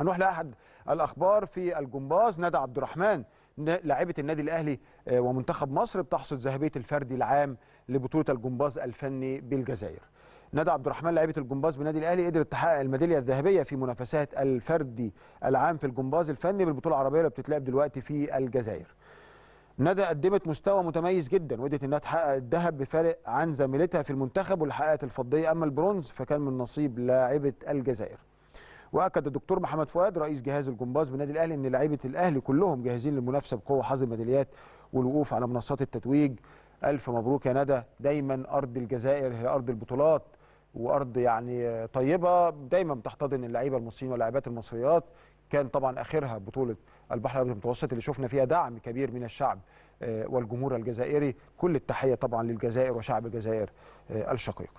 هنروح لاحد الاخبار في الجمباز ندى عبد الرحمن لاعيبه النادي الاهلي آه، ومنتخب مصر بتحصد ذهبيه الفردي العام لبطوله الجمباز الفني بالجزائر. ندى عبد الرحمن لاعيبه الجمباز بالنادي الاهلي قدرت تحقق الميداليه الذهبيه في منافسات الفردي العام في الجمباز الفني بالبطوله العربيه اللي بتتلعب دلوقتي في الجزائر. ندى قدمت مستوى متميز جدا وقدرت انها تحقق الذهب بفارق عن زميلتها في المنتخب واللي حققت الفضيه اما البرونز فكان من نصيب لاعبه الجزائر. واكد الدكتور محمد فؤاد رئيس جهاز الجمباز بالنادي الاهلي ان لعيبه الاهلي كلهم جاهزين للمنافسه بقوه حظ الميداليات والوقوف على منصات التتويج الف مبروك يا ندى دايما ارض الجزائر هي ارض البطولات وارض يعني طيبه دايما بتحتضن اللعيبه المصريين واللاعبات المصريات كان طبعا اخرها بطوله البحر الابيض المتوسط اللي شفنا فيها دعم كبير من الشعب آه، والجمهور الجزائري كل التحيه طبعا للجزائر وشعب الجزائر آه، الشقيق